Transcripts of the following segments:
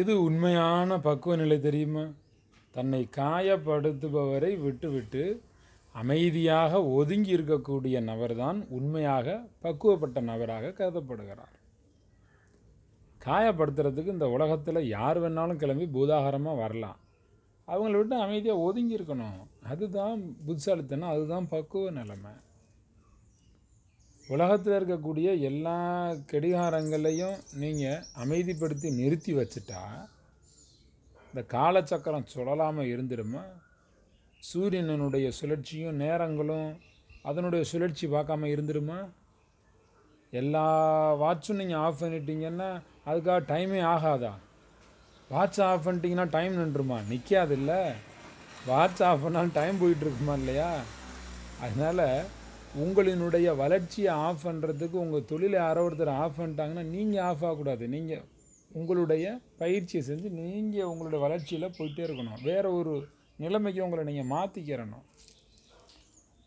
எது உண்மையான பக்குவ நிலை தெரியுமா தன்னை காயப்படுத்துபவரை விட்டுவிட்டு அமைதியாக ஒதுங்கி இருக்கக்கூடிய நபர்தான் உண்மையாக பக்குவப்பட்ட நபராக கருதப்படுகிறார் காயப்படுத்துறதுக்கு இந்த உலகத்தில் யார் வேணாலும் கிளம்பி பூதாகரமாக வரலாம் அவங்கள விட்டு அமைதியாக ஒதுங்கி இருக்கணும் அதுதான் புத்திசாலித்தனம் அதுதான் பக்குவ நிலைமை உலகத்தில் இருக்கக்கூடிய எல்லா கடிகாரங்களையும் நீங்கள் அமைதிப்படுத்தி நிறுத்தி வச்சுட்டா இந்த காலச்சக்கரம் சுழலாமல் இருந்துடுமா சூரியனனுடைய சுழற்சியும் நேரங்களும் அதனுடைய சுழற்சி பார்க்காம இருந்துடுமா எல்லா வாட்சும் நீங்கள் ஆஃப் பண்ணிட்டீங்கன்னா அதுக்காக டைமே ஆகாதா வாட்ச் ஆஃப் பண்ணிட்டீங்கன்னா டைம் நின்றுமா நிற்காது இல்லை வாட்ச் ஆஃப் பண்ணாலும் டைம் போயிட்டுருக்குமா இல்லையா அதனால் உங்களினுடைய வளர்ச்சியை ஆஃப் பண்ணுறதுக்கு உங்கள் தொழிலை யாரோ ஒருத்தர் ஆஃப் பண்ணிட்டாங்கன்னா நீங்கள் ஆஃப் ஆகக்கூடாது நீங்கள் உங்களுடைய பயிற்சியை செஞ்சு நீங்கள் உங்களுடைய வளர்ச்சியில் போயிட்டே இருக்கணும் வேறு ஒரு நிலைமைக்கு உங்களை நீங்கள் மாற்றிக்கிறணும்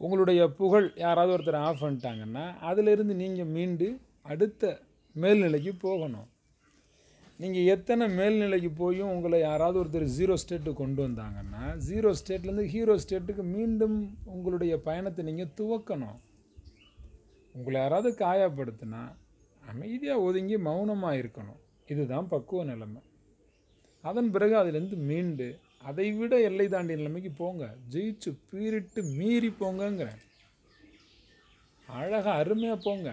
உங்களுடைய புகழ் யாராவது ஒருத்தர் ஆஃப் பண்ணிட்டாங்கன்னா அதிலிருந்து நீங்கள் மீண்டு அடுத்த மேல்நிலைக்கு போகணும் நீங்கள் எத்தனை மேல்நிலைக்கு போயும் உங்களை யாராவது ஒருத்தர் ஜீரோ ஸ்டேட்டு கொண்டு வந்தாங்கன்னா ஜீரோ ஸ்டேட்லேருந்து ஹீரோ ஸ்டேட்டுக்கு மீண்டும் உங்களுடைய பயணத்தை நீங்கள் துவக்கணும் உங்களை யாராவது காயப்படுத்தினா அமைதியாக ஒதுங்கி மௌனமாக இருக்கணும் இதுதான் பக்குவ நிலைமை அதன் பிறகு அதிலேருந்து மீண்டு அதை விட எல்லை தாண்டி நிலைமைக்கு போங்க ஜெயிச்சு பீரிட்டு மீறி போங்கங்கிறேன் அழகாக அருமையாக போங்க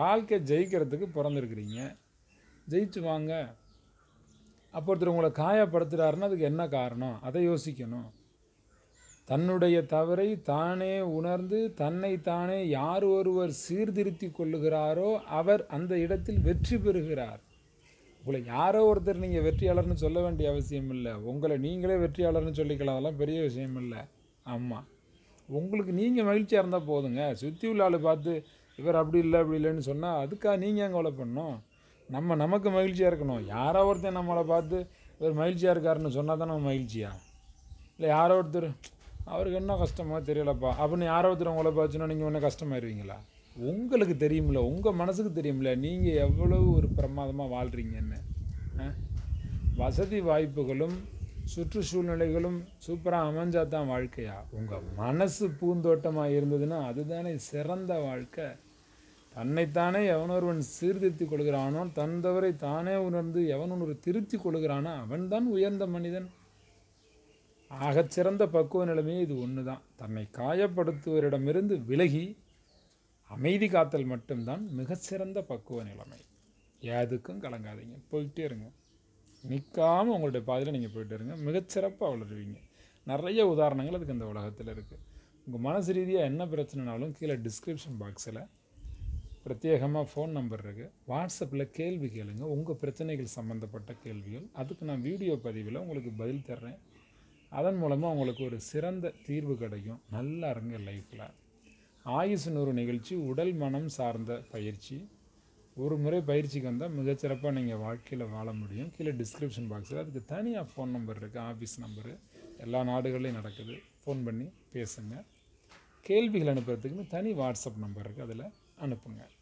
வாழ்க்கை ஜெயிக்கிறதுக்கு பிறந்திருக்கிறீங்க ஜெயிச்சு வாங்க அப்போ ஒருத்தர் உங்களை காயப்படுத்துகிறாருன்னா அதுக்கு என்ன காரணம் அதை யோசிக்கணும் தன்னுடைய தவறை தானே உணர்ந்து தன்னை தானே யார் ஒருவர் சீர்திருத்தி கொள்ளுகிறாரோ அவர் அந்த இடத்தில் வெற்றி பெறுகிறார் உங்களை யாரோ ஒருத்தர் நீங்கள் வெற்றியாளர்னு சொல்ல வேண்டிய அவசியம் இல்லை உங்களை நீங்களே வெற்றியாளர்னு சொல்லிக்கலாம் அதெல்லாம் பெரிய விஷயம் இல்லை ஆமாம் உங்களுக்கு நீங்கள் மகிழ்ச்சியாக இருந்தால் போதுங்க சுற்றி உள்ள ஆள் பார்த்து இவர் அப்படி இல்லை அப்படி இல்லைன்னு சொன்னால் அதுக்காக நீங்கள் கவலை பண்ணோம் நம்ம நமக்கு மகிழ்ச்சியாக இருக்கணும் யாரோ ஒருத்தர் நம்மளை பார்த்து இவர் மகிழ்ச்சியாக இருக்காருன்னு சொன்னால் தான் நம்ம மகிழ்ச்சியா இல்லை யாரோ ஒருத்தர் அவருக்கு என்ன கஷ்டமாக தெரியலப்பா அப்படின்னு யாரோ ஒருத்தர் உங்களை பார்த்துன்னா நீங்கள் ஒன்றும் கஷ்டமாயிருவீங்களா உங்களுக்கு தெரியும்ல உங்கள் மனசுக்கு தெரியும்ல நீங்கள் எவ்வளவு ஒரு பிரமாதமாக வாழ்கிறீங்கன்னு வசதி வாய்ப்புகளும் சுற்றுச்சூழ்நிலைகளும் சூப்பராக அமைஞ்சா தான் வாழ்க்கையா உங்கள் மனசு பூந்தோட்டமாக இருந்ததுன்னா அதுதானே சிறந்த வாழ்க்கை தன்னைத்தானே எவனொருவன் சீர்திருத்தி கொள்கிறானோ தந்தவரை தானே உணர்ந்து எவன் ஒரு திருத்தி கொள்கிறானோ அவன்தான் உயர்ந்த மனிதன் ஆகச்சிறந்த பக்குவ நிலைமையே இது ஒன்று தான் தன்னை காயப்படுத்துவரிடமிருந்து விலகி அமைதி காத்தல் மட்டும்தான் மிகச்சிறந்த பக்குவ நிலைமை ஏதுக்கும் கலங்காதீங்க போயிட்டே இருங்க நிற்காமல் உங்களுடைய பாதையில் நீங்கள் போயிட்டு இருங்க மிகச்சிறப்பாக வளருவீங்க நிறைய உதாரணங்கள் அதுக்கு இந்த உலகத்தில் இருக்குது உங்கள் மனசு ரீதியாக என்ன பிரச்சனைனாலும் கீழே டிஸ்கிரிப்ஷன் பாக்ஸில் பிரத்யேகமாக ஃபோன் நம்பர் இருக்குது வாட்ஸ்அப்பில் கேள்வி கேளுங்க உங்கள் பிரச்சனைகள் சம்மந்தப்பட்ட கேள்விகள் அதுக்கு நான் வீடியோ பதிவில் உங்களுக்கு பதில் தர்றேன் அதன் மூலமாக உங்களுக்கு ஒரு சிறந்த தீர்வு கிடைக்கும் நல்லா இருங்க லைஃப்பில் ஆயுசு நூறு நிகழ்ச்சி உடல் மனம் சார்ந்த பயிற்சி ஒரு முறை பயிற்சிக்கு வந்தால் மிகச்சிறப்பாக நீங்கள் வாழ்க்கையில் வாழ முடியும் கீழே டிஸ்கிரிப்ஷன் பாக்ஸில் அதுக்கு தனியாக ஃபோன் நம்பர் இருக்குது ஆஃபீஸ் நம்பரு எல்லா நாடுகள்லையும் நடக்குது ஃபோன் பண்ணி பேசுங்க கேள்விகள் அனுப்புறதுக்குன்னு தனி வாட்ஸ்அப் நம்பர் இருக்குது அதில் அனுப்புங்கள்